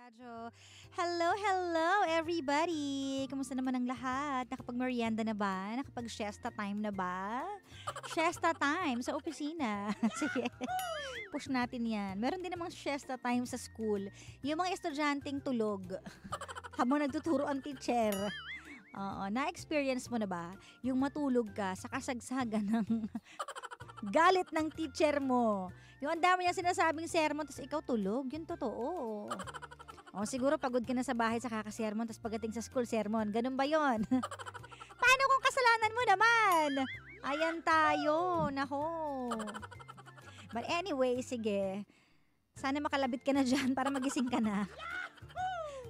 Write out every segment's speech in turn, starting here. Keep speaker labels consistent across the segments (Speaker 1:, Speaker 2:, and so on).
Speaker 1: radyo.
Speaker 2: Hello, hello everybody! Kumusta naman ang lahat? Nakapag-merienda na ba? Nakapag-shesta time na ba? Shesta time sa opisina. Sige, push natin yan. Meron din namang shesta time sa school. Yung mga estudyanteng tulog habang nagtuturo ang teacher. Oo, na-experience mo na ba yung matulog ka sa kasagsagan ng galit ng teacher mo. Yung ang dami niya sinasabing sermon, tapos ikaw tulog. Yun totoo. Oh, siguro pagod ka na sa bahay sa kakasermon, tapos pagdating sa school, sermon. Ganun ba yon? Paano kung kasalanan mo naman? Ayan tayo, nako. But anyway, sige. Sana makalabit ka na dyan para magising ka na.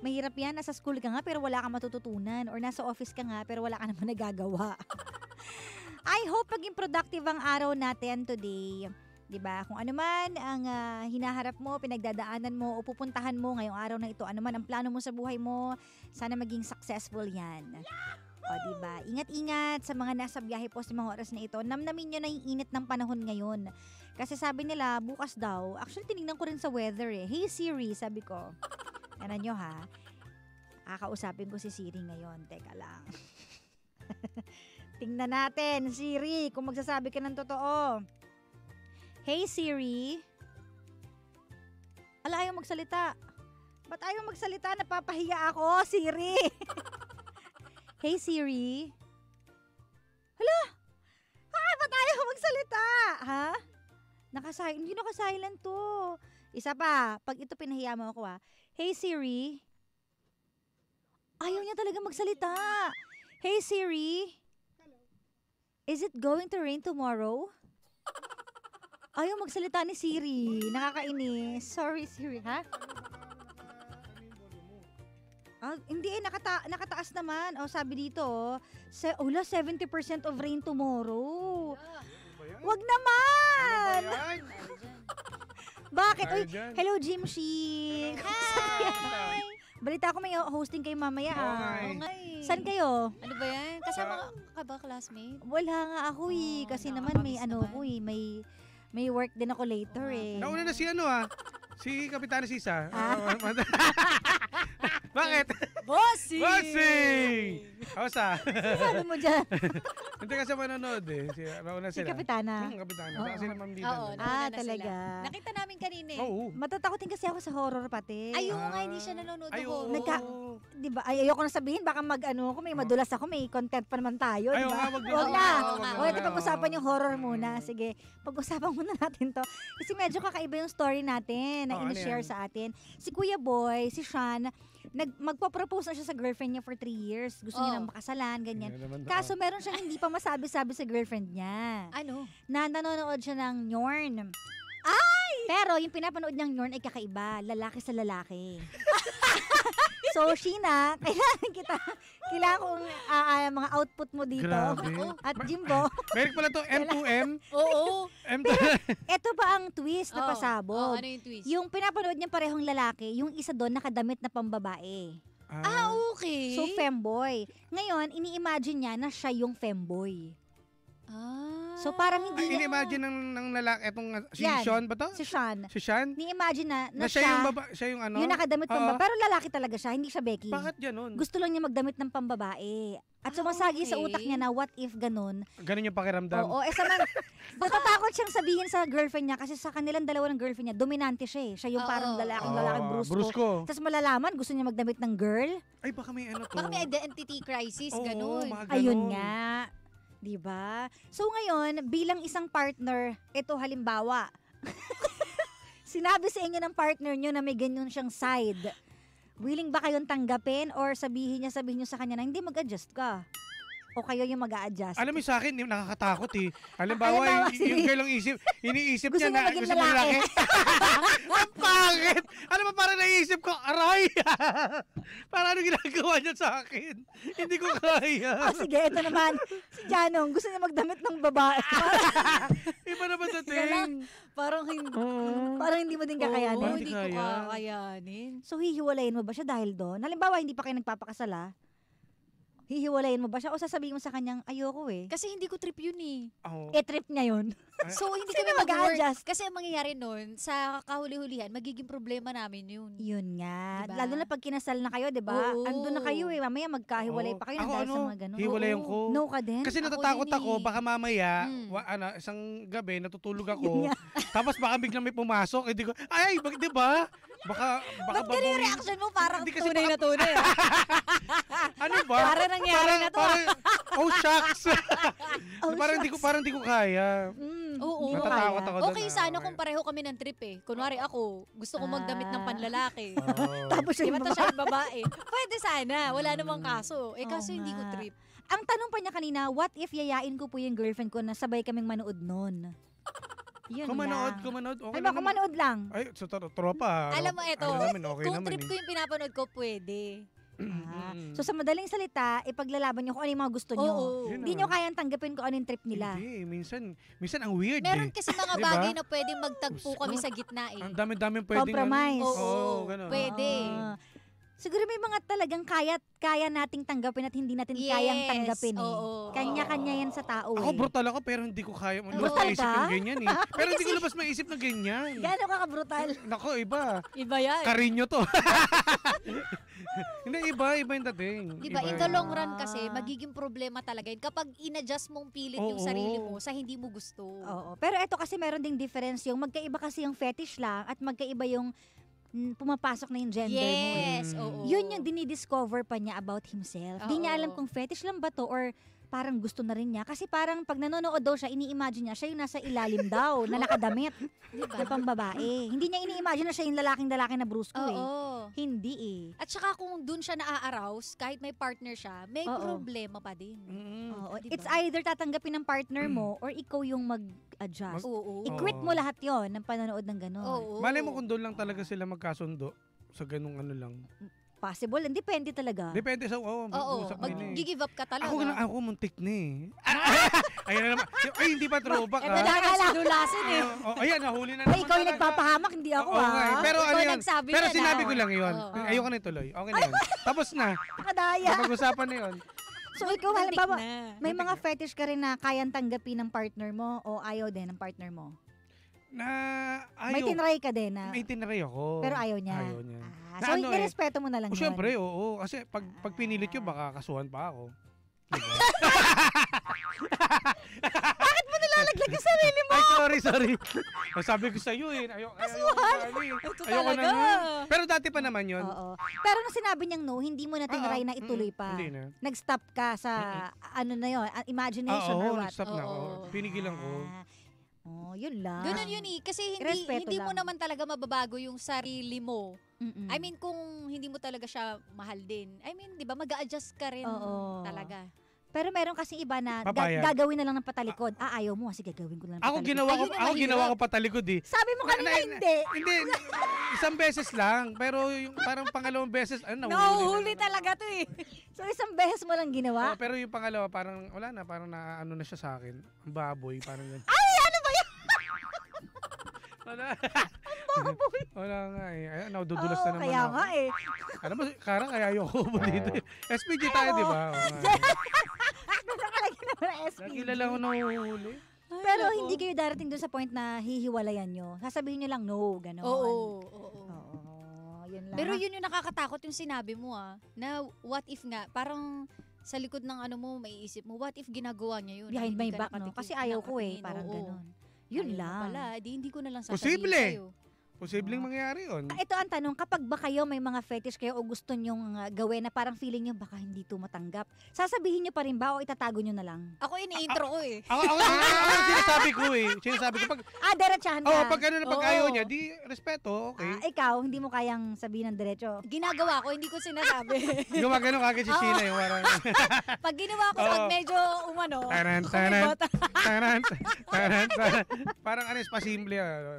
Speaker 2: Mahirap yan, nasa school ka nga pero wala kang matututunan or nasa office ka nga pero wala ka naman nagagawa. I hope maging productive ang araw natin today. 'di ba? Kung ano man ang uh, hinaharap mo, pinagdadaanan mo o pupuntahan mo ngayong araw na ito, ano man ang plano mo sa buhay mo, sana maging successful 'yan. O, di ba? Ingat-ingat sa mga nasa biyahe po sa mga oras na ito. Namnamin nyo na yung init ng panahon ngayon. Kasi sabi nila, bukas daw, actually tiningnan ko rin sa weather eh. Hey Siri, sabi ko. Ano nyo ha? Kakausapin ko si Siri ngayon. Teka lang. Tingnan natin, Siri, kung magsasabi ka ng totoo. Hey Siri. Ala, ayaw magsalita. Ba't ayaw magsalita? Napapahiya ako, Siri. hey Siri. Hala, ah, ba't ayaw magsalita? Ha? Nakasilent, hindi nakasilent to. Isa pa, pag ito pinahiya mo ako ha. Hey Siri. Ayaw niya talaga magsalita. Hey Siri. Hello. Is it going to rain tomorrow? Ayaw magsalita ni Siri. Nakakainis. Sorry, Siri, ha? Ah, hindi eh, nakata- nakataas naman. O, oh, sabi dito, se- ula, 70% of rain tomorrow. Wag naman! Ano ba Bakit? Uy, hello, Jim Sheik. Hi! Balita ko may hosting kayo mamaya. Ah. Oo ah. eh. San kayo? Ano ba yan? Kasama
Speaker 1: ka, ba, classmate?
Speaker 2: Wala nga ako eh. Oh, Kasi naman may ano naman. ko eh, may may work din
Speaker 1: ako later eh. Nauna na si ano ah. Si Kapitan Sisa. Ah. ah Bakit? Bossing! Bossing! Kamusta? Sabi mo dyan. Hindi kasi manonood eh. Si, nauna sila. Si Kapitana. Hmm, Kapitana. Oo. Kasi naman dito. Oo, ah, talaga. Sila.
Speaker 2: Nakita namin kanina eh. Oo. Matatakotin kasi ako sa horror pati. Ayaw ah. nga, hindi siya nanonood Ay, horror. Nagka, di ba, ay, ayoko na sabihin, baka mag ano ko, may ah. madulas ako, may content pa naman tayo. Ayaw diba? nga, wag na. Wag na. O, pag-usapan yung horror muna. Mm. Sige, pag-usapan muna natin to. Kasi medyo kakaiba yung story natin na oh, in-share sa atin. Si Kuya Boy, si Sean, nag, magpo-propose na siya sa girlfriend niya for three years. Gusto oh. niya nang makasalan, ganyan. Kaso meron siyang hindi pa masabi-sabi sa girlfriend niya. Ano? Na nanonood siya ng Yorn. Ay! Pero yung pinapanood niyang Yorn ay kakaiba. Lalaki sa lalaki. So, Sheena, kailangan kita, kailangan kong ah, ah, mga output mo dito. Grabe.
Speaker 1: At Jimbo, Meron pala to M2M. Oo. M2M.
Speaker 2: ito ba ang twist na pasabog. Oh, ano yung twist? Yung pinapanood niya parehong lalaki, yung isa doon nakadamit na pambabae. ah, ah okay. So, femboy. Ngayon, ini-imagine niya na siya yung femboy. Ah. So parang hindi Ay, imagine ng, ng lalaki, itong ah, si Yan. Sean ba to? Si Sean. Si Sean? Ni-imagine na, na, na siya, siya, yung baba, siya
Speaker 1: yung ano? Yung nakadamit Oo. pambaba.
Speaker 2: Pero lalaki talaga siya, hindi siya Becky. Bakit ganun? Gusto lang niya magdamit ng pambabae. At ah, sumasagi okay. sa utak niya na what if ganun.
Speaker 1: Ganun yung pakiramdam. Oo,
Speaker 2: eh saman, natatakot siyang sabihin sa girlfriend niya kasi sa kanilang dalawa ng girlfriend niya, dominante siya eh. Siya yung Oo. parang lalaking lalaking ah, brusko. brusko. Tapos malalaman, gusto niya magdamit ng girl. Ay, baka may ano to. Baka may identity crisis, ganun. mga ganun. Ayun nga. 'Di ba? So ngayon, bilang isang partner, ito halimbawa. Sinabi sa inyo ng partner nyo na may ganyan siyang side. Willing ba kayong tanggapin or sabihin niya sabihin niyo sa kanya na hindi mag-adjust ka? o kayo yung mag
Speaker 1: a adjust Alam mo sa akin, nakakatakot eh. Halimbawa, yung, si... yung girl ang isip, iniisip niya na gusto mo lalaki. ang pangit! Alam ano mo, para naisip ko, aray! para ano ginagawa niya sa akin? Hindi ko ah, kaya. o oh, sige, ito naman.
Speaker 2: Janong, gusto niya magdamit ng babae.
Speaker 1: Iba na ba sa ting? parang, hindi, parang hindi mo din kakayanin. Oo, hindi ko kakayanin.
Speaker 2: So, hihiwalayin mo ba siya dahil doon? Halimbawa, hindi pa kayo nagpapakasala hihiwalayin mo ba siya o sasabihin mo sa kanyang ayoko eh. Kasi hindi ko trip yun eh. Oh. Eh, trip niya yun. Ah. so, hindi kami mag-adjust. Kasi ang mangyayari nun, sa kahuli-hulihan, magiging problema namin yun. Yun nga. Diba? Lalo na pag kinasal na kayo, di ba? Andun na kayo eh. Mamaya magkahiwalay pa kayo oh. ako, dahil ano, sa mga ganun. Hiwalayan
Speaker 1: ko. No ka din? Kasi natatakot ako, ako eh. baka mamaya, hmm. wa, ano, isang gabi, natutulog ako. tapos baka biglang may pumasok. Eh, di ko, ay, di ba? Baka, baka Ba't ba ganun yung reaction mo? Parang
Speaker 2: kasi tunay baka- na tunay. Ah.
Speaker 1: Ano ba? Para nangyari na to, ah. Parang, oh, shucks. Oh, parang hindi ko, shucks. parang hindi ko kaya. Mm,
Speaker 2: Oo. Hindi Natatakot ako doon. Okay ah, sana kung pareho kami ng trip eh. Kunwari ako, gusto ko magdamit ng ah. panlalaki. Oo. Oh. Tapos Di yung siya yung babae? Pwede sana. Wala namang mm. kaso. Eh kaso Oo hindi ko trip. Ang tanong pa niya kanina, what if yayain ko po yung girlfriend ko na sabay kaming manood noon?
Speaker 1: Yun Kumanood, lang. kumanood. Okay Alam mo, kumanood lang. Ay, sa so, tropa. Mm. Alam mo, ito. Ano Alam namin, okay kung naman, trip eh. ko
Speaker 2: yung pinapanood ko, pwede. ah. So sa madaling salita, ipaglalaban niyo kung ano yung mga gusto niyo. Hindi niyo kayang tanggapin kung ano yung trip nila. Hindi, minsan, minsan ang weird Meron eh. kasi mga Diba? bagay na pwedeng magtagpo kami ano sa gitna eh. Ang
Speaker 1: dami-dami pwedeng... Ano. Compromise. Oo, Oo, ganun. pwede. Ah
Speaker 2: siguro may mga talagang kaya kaya nating tanggapin at hindi natin yes, kayang tanggapin eh. Oo, Kanya-kanya yan sa tao Ako eh. brutal
Speaker 1: ako pero hindi ko kaya lumabas Brutal maisip ka? ng ganyan eh. Pero hindi ko lumabas maisip ng ganyan. Gano'n ka ka-brutal? Eh, Nako, iba.
Speaker 2: Iba yan. Karinyo
Speaker 1: to. hindi, iba. Iba yung dating. Di ba? In the
Speaker 2: long run kasi, magiging problema talaga yun kapag in-adjust mong pilit yung sarili mo sa hindi mo gusto. Oo. Pero ito kasi meron ding difference yung magkaiba kasi yung fetish lang at magkaiba yung Hmm, pumapasok na yung gender yes, mo. Eh. Yes, oo. Yun yung dinidiscover pa niya about himself. Hindi niya alam kung fetish lang ba to or parang gusto na rin niya. Kasi parang pag nanonood daw siya, ini-imagine niya, siya yung nasa ilalim daw, na nakadamit. diba? Na pang babae. Hindi niya ini-imagine na siya yung lalaking-lalaki na brusko eh. Oo. eh. Hindi eh. At saka kung dun siya na arouse kahit may partner siya, may Oo. problema pa din. Mm. Oo. Diba? It's either tatanggapin ng partner mo mm. or ikaw yung mag-adjust. Oo. I-quit mo lahat yon ng pananood ng gano'n. Oo. Malay mo
Speaker 1: kung doon lang talaga sila magkasundo sa ganung ano lang. Mm.
Speaker 2: Possible, and depende talaga.
Speaker 1: Depende sa, oo, oh, Oo, mag- mag-give
Speaker 2: eh. up ka talaga. Ako na,
Speaker 1: ako muntik na eh. Ah, Ayan na naman. Ay, hindi pa throwback ha. Nakakala. Dulasin eh. Ah, oh, ayan, nahuli
Speaker 2: na naman. Ay, ikaw yung nagpapahamak, hindi ako oh, nga eh. ah. Pero Ikaw ano yun? Pero yan, sinabi ah. ko lang
Speaker 1: yun. Oo. Ayoko na ituloy. Okay na yun. Tapos na. Kadaya. Napag-usapan na yun.
Speaker 2: So ikaw, Muntik halimbawa, na. may mga fetish ka rin na kayang tanggapin ng partner mo o ayaw din ng partner mo
Speaker 1: na ayaw. May tinry ka din na. May tinry ako. Pero ayaw niya. Ayaw niya. Ah, na so, ano, eh. nirespeto eh, mo na lang oh, yun. Siyempre, oo, oo. Kasi pag, pag pinilit yun, baka kasuhan pa ako. Bakit mo nalalaglag yung sarili mo? Ay, sorry, sorry. Sabi ko sa'yo eh. Ayaw, Kasuhan? Ayaw, ayaw, ayaw, Pero dati pa naman yun. Oo.
Speaker 2: Pero nung sinabi niyang no, hindi mo na ah, ah. tinry na ituloy pa. Hindi na. Nag-stop ka sa ano na yun, imagination ah, or what? Oo, nag-stop na ako. Pinigilan ko. Oh, yun lang. Ganun yun eh. Kasi hindi, Respeto hindi mo naman talaga mababago yung sarili mo. Mm-mm. I mean, kung hindi mo talaga siya mahal din. I mean, di ba, mag adjust ka rin Oo. talaga. Pero meron kasi iba na ga- gagawin na lang ng patalikod. Ah, ah ayaw mo. Sige, gagawin ko na lang ng Ako patalikod. ginawa ko, ako ginawa ko
Speaker 1: patalikod eh.
Speaker 2: Sabi mo kanina hindi.
Speaker 1: Hindi, isang beses lang. Pero yung parang pangalawang beses, ano, Nahuhuli talaga to eh. So isang beses mo lang ginawa? Oh, pero yung pangalawa, parang wala na, parang na ano na siya sa akin. Ang baboy, parang ganun. Ay! Wala. Ang baboy. Wala nga eh. Ay, naududulas oh, na naman kaya ako. nga eh. Alam mo, Kara, kaya ayoko mo dito. Eh. SPG tayo, di ba?
Speaker 2: Doon ang lagi naman ang
Speaker 1: SPG. Nakilala ko na huli.
Speaker 2: Pero Ay, hindi kayo darating doon sa point na hihiwalayan nyo. Sasabihin nyo lang, no, gano'n. Oo, oo, oo. oo yun lang. Pero yun yung nakakatakot yung sinabi mo ah, na what if nga, parang sa likod ng ano mo, may maiisip mo, what if ginagawa niya yun? Behind my back, no? Kasi ayaw ko eh, parang ganun. Yun Ayun lang. Pala, di, hindi ko na lang sasabihin Posible. sa'yo.
Speaker 1: Posibleng ah. mangyari yun. Ah,
Speaker 2: ito ang tanong, kapag ba kayo may mga fetish kayo o gusto nyong uh, gawin na parang feeling nyo baka hindi to matanggap, sasabihin nyo pa rin ba o itatago nyo na lang? Ako ini-intro ko eh.
Speaker 1: Ako, ako, ako, sinasabi ko eh. Sinasabi ko pag... Ah, derechahan ka. Oh, pag ano na pag ayaw niya, di
Speaker 2: respeto, Ah, okay. ikaw, hindi mo kayang sabihin ng diretso. Ginagawa ko, hindi ko sinasabi. Gumagano kagad si Sheila yung
Speaker 1: warang. Pag ginawa ko, Oo. pag medyo umano, Taran, taran, kumibot. taran, taran, taran. Parang ano, pasimple. ah,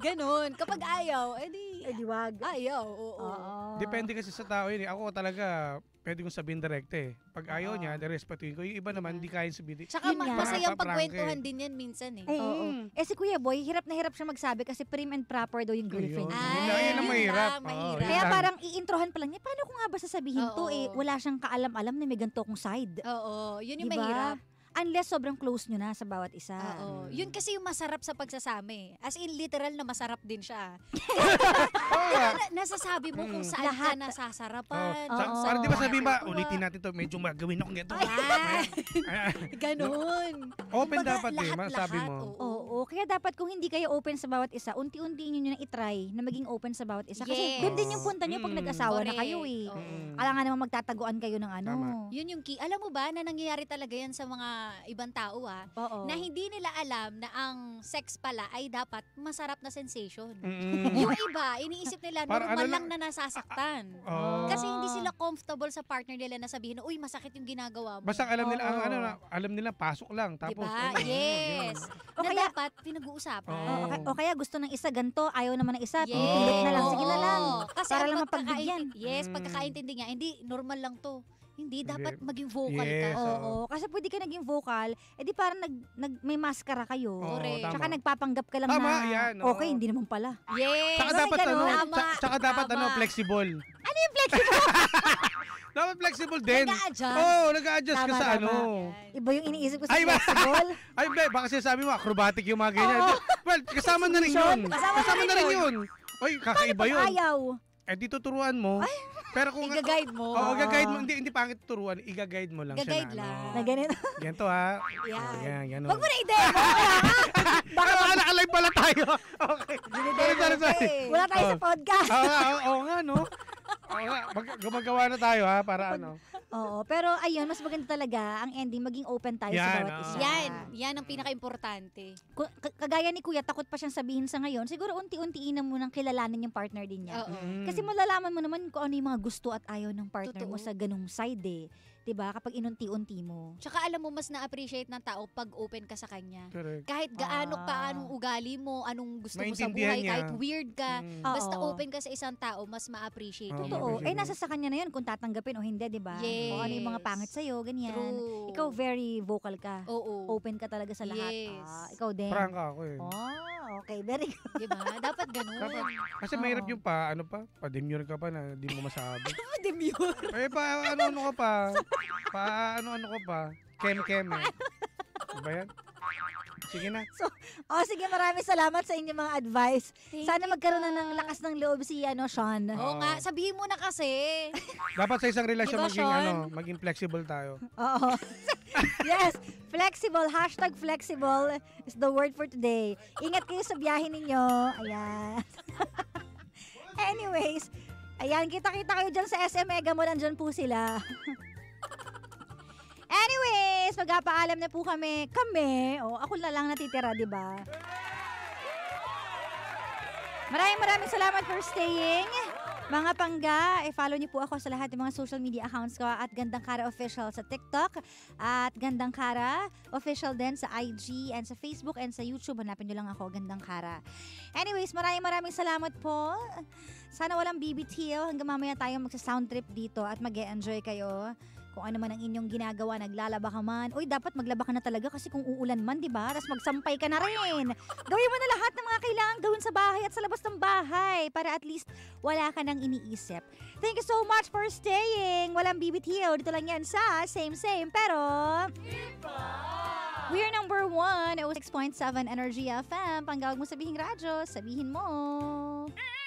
Speaker 2: Ganun ganun. Kapag ayaw, edi... Eh, edi eh, wag. Ayaw, oo. Oo.
Speaker 1: Depende kasi sa tao yun eh. Ako talaga, pwede kong sabihin direct eh. Pag ayaw niya, direspetuhin ah. ko. Yung iba naman, hindi kaya sabihin. Saka Yun ma- masayang pagkwentuhan
Speaker 2: din yan minsan eh. Eh, Oo. Mm. eh si Kuya Boy, hirap na hirap siya magsabi kasi prim and proper daw yung girlfriend. Ayun. niya. Yun
Speaker 1: lang, yun ang yun mahirap. lang, mahirap. Kaya parang
Speaker 2: iintrohan pa lang niya, paano ko nga ba sasabihin to eh? Wala siyang kaalam-alam na may ganito akong side. Oo, yun yung Diba? mahirap. Unless sobrang close nyo na sa bawat isa. Oo. Mm. Yun kasi yung masarap sa pagsasami. Eh. As in, literal na masarap din siya. Na- Nasasabi mo kung mm. saan ka nasasarapan. Oh. Sa- Oo. Parang di ba sabi ba, ulitin
Speaker 1: natin to, medyo magawin ako ganito. Ay, Open Kumbaga, dapat eh, masabi mo.
Speaker 2: Oo. Oo, kaya dapat kung hindi kayo open sa bawat isa, unti-unti niyo na i-try na maging open sa bawat isa. Kasi Yes. doon din yung punta niyo pag mm-hmm. nag-asawa na kayo eh. Correct. Mm. Alam nga naman magtataguan kayo ng ano. Tama. Yun yung key. Alam mo ba na nangyayari talaga yan sa mga ibang tao ah, Oo. na hindi nila alam na ang sex pala ay dapat masarap na sensation.
Speaker 1: Mm. Yung
Speaker 2: iba, iniisip nila Para ano lang na nasasaktan.
Speaker 1: Oh. Kasi hindi sila
Speaker 2: comfortable sa partner nila na sabihin, uy, masakit yung ginagawa mo. Basta alam nila ang ano,
Speaker 1: alam nila pasok lang tapos. Diba? oh,
Speaker 2: Yes. na kaya- dapat pinag-uusapan. Oh. O, kaya, o kaya gusto ng isa ganto, ayaw naman ng isa, yes. pinipindot na lang. Sige na lang. Kasi para ano, lang mapagbigyan. Yes, mm. pagkakaintindi niya, hindi, normal lang to. Hindi, dapat maging vocal Yes, ka. oo. Oo, kasi pwede ka naging vocal, edi eh, parang nag, nag, may maskara kayo. Oo, Correct. Tsaka nagpapanggap ka lang Tama, na, yan, oo. okay, hindi
Speaker 1: naman pala. Yes! Saka dapat ano, ganun. saka dapat ano, flexible. Ano yung flexible? Dapat flexible din. Nag-a-adjust. Oo, nag-a-adjust ka sa tama. ano. Iba yung iniisip ko sa Ay, flexible. Ay, be, baka sinasabi mo, acrobatic yung mga ganyan. Oo. Well, kasama na rin yun. Kasama na Kasama na rin yun. Oy, kakaiba Paano pag yun. Ayaw. Eh, di tuturuan mo. Pero kung i-guide mo. Oo, oh, i-guide mo. Hindi hindi pangit turuan, i-guide mo lang Gaguide siya. Na, lang. Ano. Na ganito. to ha. Yeah. Oh, yan, ganun. Wag mo na i-demo. Baka wala nakalive pala tayo. Okay. Sorry, sorry, eh. sorry. Wala tayo oh. sa podcast. Oo, oo nga no. Oo mag- gumagawa na tayo ha, para ano.
Speaker 2: Oo, pero ayun, mas maganda talaga ang ending, maging open tayo Yan, sa bawat oo. Ah. isa. Yan, yan ang pinakaimportante. k- kagaya ni Kuya, takot pa siyang sabihin sa ngayon, siguro unti-untiin na nang kilalanin yung partner din niya. Oo. Kasi malalaman mo naman kung ano yung mga gusto at ayaw ng partner mo sa ganung side eh. 'di ba? Kapag inunti-unti mo. Tsaka alam mo mas na-appreciate ng tao pag open ka sa kanya. Correct. Kahit gaano ah. pa anong ugali mo, anong gusto mo sa buhay, niya. kahit weird ka, mm. basta Oo. open ka sa isang tao, mas ma-appreciate. Oh, Totoo. Eh nasa sa kanya na 'yon kung tatanggapin o hindi, 'di ba? Yes. O ano yung mga pangit sa iyo, ganyan. True. Ikaw very vocal ka. Oo. Open ka talaga sa lahat. Yes. Ah, ikaw din. Prank
Speaker 1: ako eh. Oh, okay, very good. 'Di ba? Dapat ganoon. Dapat, kasi oh. mahirap yung ah. pa, ano pa, pa-demure ka pa na hindi mo masabi. pa-demure. eh pa ano ano ka pa. pa ano-ano ko pa. Kem-kem eh. ba yan? Sige na. So,
Speaker 2: oh, sige, maraming salamat sa inyong mga advice. Thank Sana magkaroon na ng lakas ng loob si ano, Sean. Oo nga, sabihin mo na kasi.
Speaker 1: Dapat sa isang relasyon maging, ano, Sean? ano, maging flexible tayo.
Speaker 2: Oo. yes, flexible. Hashtag flexible is the word for today. Ingat kayo sa biyahe ninyo. Ayan. Anyways, ayan, kita-kita kayo dyan sa SM Mega Mall. Andyan po sila. Anyways, magpapaalam na po kami. Kami, oh, ako na lang natitira, di ba? Maraming maraming salamat for staying. Mga pangga, i-follow niyo po ako sa lahat ng mga social media accounts ko at Gandang Kara Official sa TikTok at Gandang Kara Official din sa IG and sa Facebook and sa YouTube. Hanapin niyo lang ako, Gandang Kara. Anyways, maraming maraming salamat po. Sana walang BBTO. Hanggang mamaya tayo magsa-sound trip dito at mag enjoy kayo. Kung ano man ang inyong ginagawa, naglalaba ka man. Uy, dapat maglaba ka na talaga kasi kung uulan man, di ba? Tapos magsampay ka na rin. Gawin mo na lahat ng mga kailangan gawin sa bahay at sa labas ng bahay para at least wala ka nang iniisip. Thank you so much for staying. Walang BBTO. Dito lang yan sa Same Same. Pero... We are number one. 6.7 Energy FM. Panggawag mo sabihin radyo, sabihin mo. Ah!